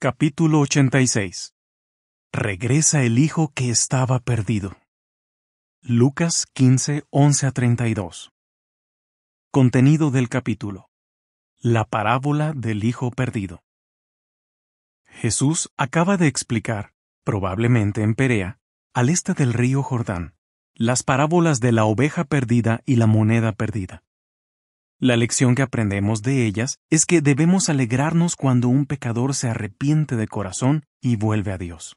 Capítulo 86 Regresa el hijo que estaba perdido. Lucas 15, 11 a 32. Contenido del capítulo. La parábola del hijo perdido. Jesús acaba de explicar, probablemente en Perea, al este del río Jordán, las parábolas de la oveja perdida y la moneda perdida. La lección que aprendemos de ellas es que debemos alegrarnos cuando un pecador se arrepiente de corazón y vuelve a Dios.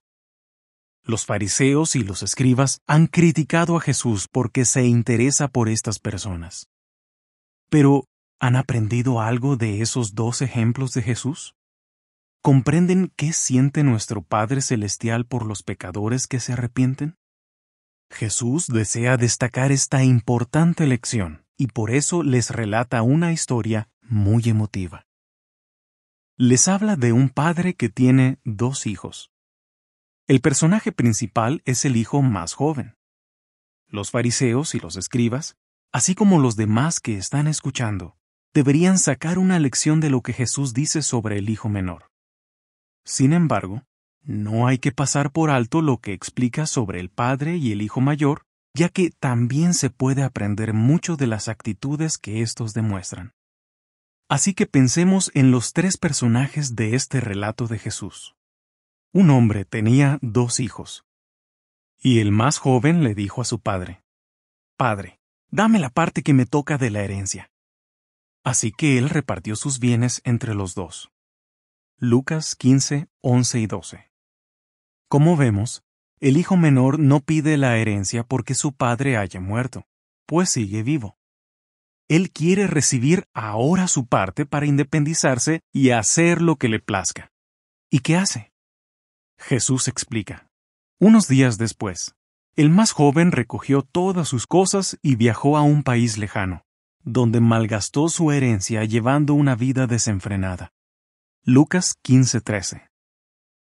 Los fariseos y los escribas han criticado a Jesús porque se interesa por estas personas. Pero, ¿han aprendido algo de esos dos ejemplos de Jesús? ¿Comprenden qué siente nuestro Padre Celestial por los pecadores que se arrepienten? Jesús desea destacar esta importante lección y por eso les relata una historia muy emotiva. Les habla de un padre que tiene dos hijos. El personaje principal es el hijo más joven. Los fariseos y los escribas, así como los demás que están escuchando, deberían sacar una lección de lo que Jesús dice sobre el hijo menor. Sin embargo, no hay que pasar por alto lo que explica sobre el padre y el hijo mayor ya que también se puede aprender mucho de las actitudes que estos demuestran. Así que pensemos en los tres personajes de este relato de Jesús. Un hombre tenía dos hijos. Y el más joven le dijo a su padre, Padre, dame la parte que me toca de la herencia. Así que él repartió sus bienes entre los dos. Lucas 15, 11 y 12. Como vemos, el hijo menor no pide la herencia porque su padre haya muerto, pues sigue vivo. Él quiere recibir ahora su parte para independizarse y hacer lo que le plazca. ¿Y qué hace? Jesús explica. Unos días después, el más joven recogió todas sus cosas y viajó a un país lejano, donde malgastó su herencia llevando una vida desenfrenada. Lucas 15:13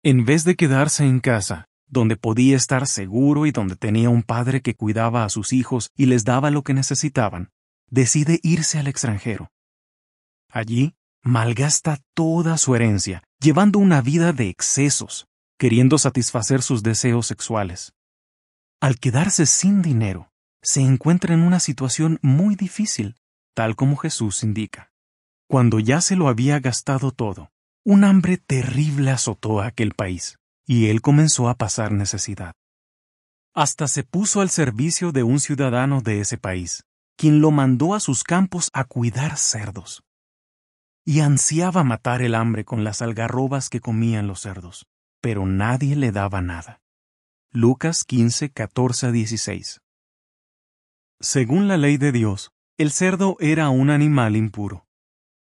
En vez de quedarse en casa, donde podía estar seguro y donde tenía un padre que cuidaba a sus hijos y les daba lo que necesitaban, decide irse al extranjero. Allí, malgasta toda su herencia, llevando una vida de excesos, queriendo satisfacer sus deseos sexuales. Al quedarse sin dinero, se encuentra en una situación muy difícil, tal como Jesús indica. Cuando ya se lo había gastado todo, un hambre terrible azotó aquel país y él comenzó a pasar necesidad. Hasta se puso al servicio de un ciudadano de ese país, quien lo mandó a sus campos a cuidar cerdos. Y ansiaba matar el hambre con las algarrobas que comían los cerdos, pero nadie le daba nada. Lucas 15, 14 16. Según la ley de Dios, el cerdo era un animal impuro.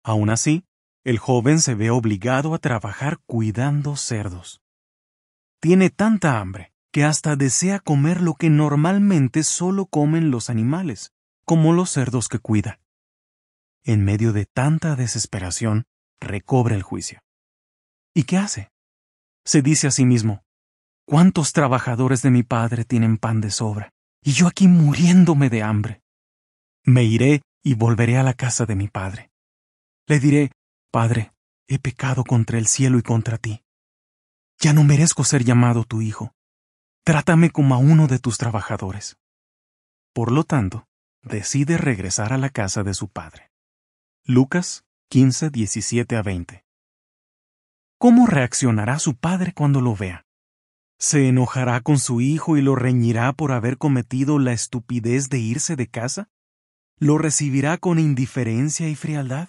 Aún así, el joven se ve obligado a trabajar cuidando cerdos. Tiene tanta hambre que hasta desea comer lo que normalmente solo comen los animales, como los cerdos que cuida. En medio de tanta desesperación, recobra el juicio. ¿Y qué hace? Se dice a sí mismo, ¿cuántos trabajadores de mi padre tienen pan de sobra? Y yo aquí muriéndome de hambre. Me iré y volveré a la casa de mi padre. Le diré, Padre, he pecado contra el cielo y contra ti. Ya no merezco ser llamado tu hijo. Trátame como a uno de tus trabajadores. Por lo tanto, decide regresar a la casa de su padre. Lucas 15, 17 a 20. ¿Cómo reaccionará su padre cuando lo vea? ¿Se enojará con su hijo y lo reñirá por haber cometido la estupidez de irse de casa? ¿Lo recibirá con indiferencia y frialdad?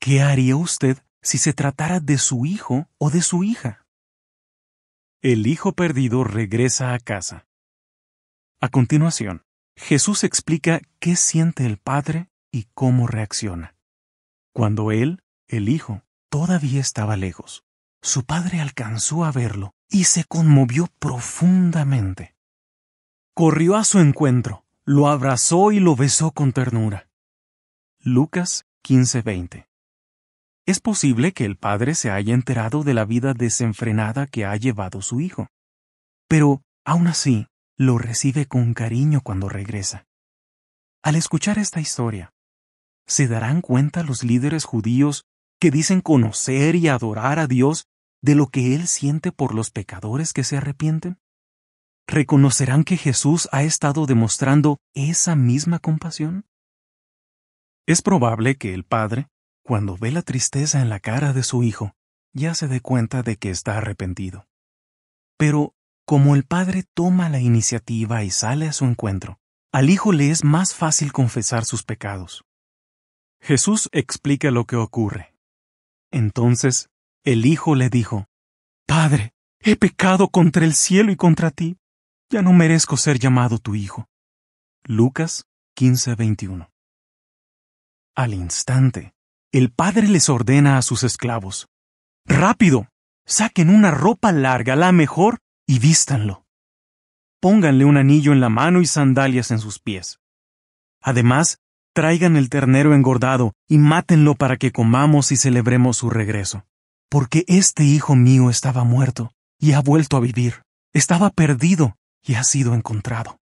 ¿Qué haría usted si se tratara de su hijo o de su hija? el hijo perdido regresa a casa. A continuación, Jesús explica qué siente el padre y cómo reacciona. Cuando él, el hijo, todavía estaba lejos, su padre alcanzó a verlo y se conmovió profundamente. Corrió a su encuentro, lo abrazó y lo besó con ternura. Lucas 15:20 es posible que el padre se haya enterado de la vida desenfrenada que ha llevado su hijo. Pero, aún así, lo recibe con cariño cuando regresa. Al escuchar esta historia, se darán cuenta los líderes judíos que dicen conocer y adorar a Dios de lo que Él siente por los pecadores que se arrepienten? ¿Reconocerán que Jesús ha estado demostrando esa misma compasión? Es probable que el Padre cuando ve la tristeza en la cara de su hijo, ya se dé cuenta de que está arrepentido. Pero, como el padre toma la iniciativa y sale a su encuentro, al hijo le es más fácil confesar sus pecados. Jesús explica lo que ocurre. Entonces, el hijo le dijo, Padre, he pecado contra el cielo y contra ti. Ya no merezco ser llamado tu hijo. Lucas 15:21 Al instante, el padre les ordena a sus esclavos, Rápido, saquen una ropa larga, la mejor, y vístanlo. Pónganle un anillo en la mano y sandalias en sus pies. Además, traigan el ternero engordado y mátenlo para que comamos y celebremos su regreso. Porque este hijo mío estaba muerto y ha vuelto a vivir. Estaba perdido y ha sido encontrado.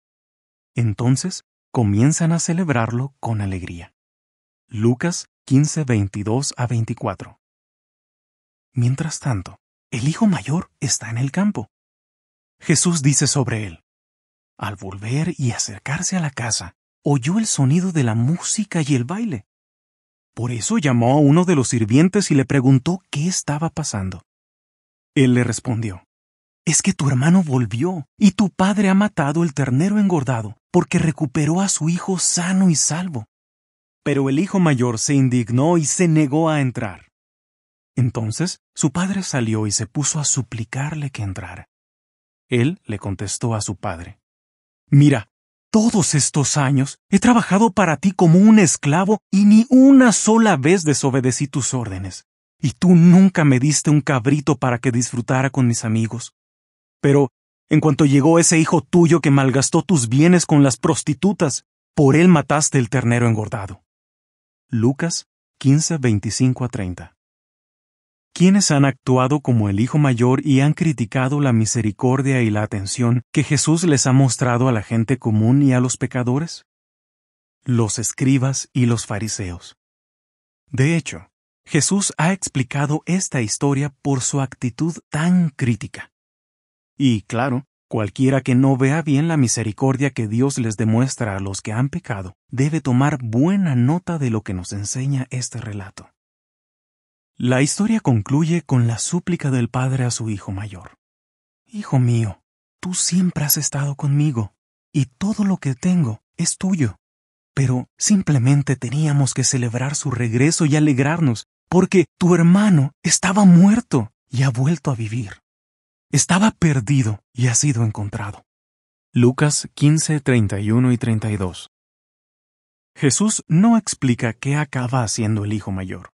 Entonces comienzan a celebrarlo con alegría. Lucas 15, 22 a 24. Mientras tanto, el hijo mayor está en el campo. Jesús dice sobre él, Al volver y acercarse a la casa, oyó el sonido de la música y el baile. Por eso llamó a uno de los sirvientes y le preguntó qué estaba pasando. Él le respondió, Es que tu hermano volvió y tu padre ha matado el ternero engordado porque recuperó a su hijo sano y salvo. Pero el hijo mayor se indignó y se negó a entrar. Entonces su padre salió y se puso a suplicarle que entrara. Él le contestó a su padre, Mira, todos estos años he trabajado para ti como un esclavo y ni una sola vez desobedecí tus órdenes, y tú nunca me diste un cabrito para que disfrutara con mis amigos. Pero, en cuanto llegó ese hijo tuyo que malgastó tus bienes con las prostitutas, por él mataste el ternero engordado. Lucas 15, 25 a 30. quiénes han actuado como el Hijo Mayor y han criticado la misericordia y la atención que Jesús les ha mostrado a la gente común y a los pecadores? Los escribas y los fariseos. De hecho, Jesús ha explicado esta historia por su actitud tan crítica. Y claro, Cualquiera que no vea bien la misericordia que Dios les demuestra a los que han pecado, debe tomar buena nota de lo que nos enseña este relato. La historia concluye con la súplica del padre a su hijo mayor. Hijo mío, tú siempre has estado conmigo, y todo lo que tengo es tuyo. Pero simplemente teníamos que celebrar su regreso y alegrarnos, porque tu hermano estaba muerto y ha vuelto a vivir. Estaba perdido y ha sido encontrado. Lucas 15, 31 y 32. Jesús no explica qué acaba haciendo el Hijo Mayor.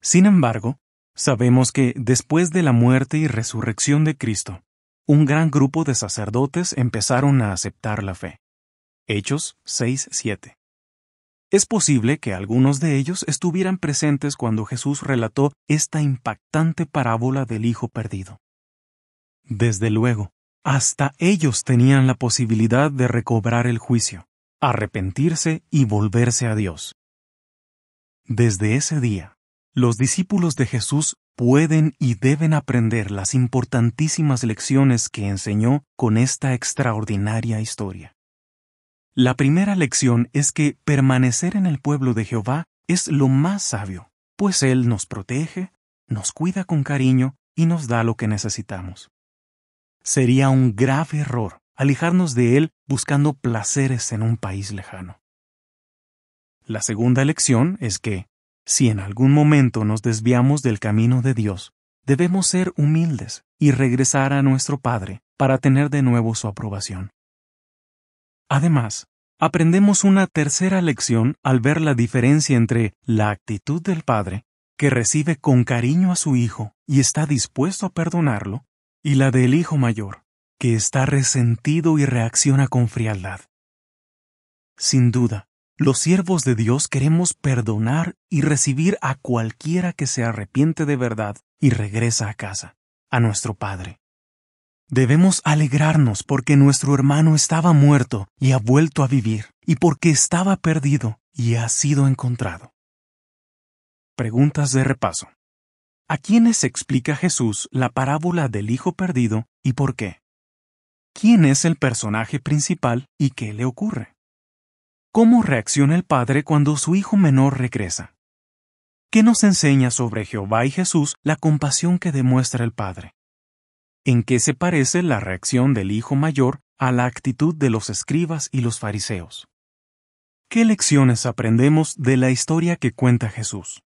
Sin embargo, sabemos que después de la muerte y resurrección de Cristo, un gran grupo de sacerdotes empezaron a aceptar la fe. Hechos 6-7. Es posible que algunos de ellos estuvieran presentes cuando Jesús relató esta impactante parábola del Hijo Perdido. Desde luego, hasta ellos tenían la posibilidad de recobrar el juicio, arrepentirse y volverse a Dios. Desde ese día, los discípulos de Jesús pueden y deben aprender las importantísimas lecciones que enseñó con esta extraordinaria historia. La primera lección es que permanecer en el pueblo de Jehová es lo más sabio, pues Él nos protege, nos cuida con cariño y nos da lo que necesitamos. Sería un grave error alejarnos de él buscando placeres en un país lejano. La segunda lección es que, si en algún momento nos desviamos del camino de Dios, debemos ser humildes y regresar a nuestro Padre para tener de nuevo su aprobación. Además, aprendemos una tercera lección al ver la diferencia entre la actitud del Padre, que recibe con cariño a su Hijo y está dispuesto a perdonarlo, y la del hijo mayor, que está resentido y reacciona con frialdad. Sin duda, los siervos de Dios queremos perdonar y recibir a cualquiera que se arrepiente de verdad y regresa a casa, a nuestro Padre. Debemos alegrarnos porque nuestro hermano estaba muerto y ha vuelto a vivir, y porque estaba perdido y ha sido encontrado. Preguntas de repaso. ¿A quiénes explica Jesús la parábola del Hijo Perdido y por qué? ¿Quién es el personaje principal y qué le ocurre? ¿Cómo reacciona el padre cuando su hijo menor regresa? ¿Qué nos enseña sobre Jehová y Jesús la compasión que demuestra el padre? ¿En qué se parece la reacción del hijo mayor a la actitud de los escribas y los fariseos? ¿Qué lecciones aprendemos de la historia que cuenta Jesús?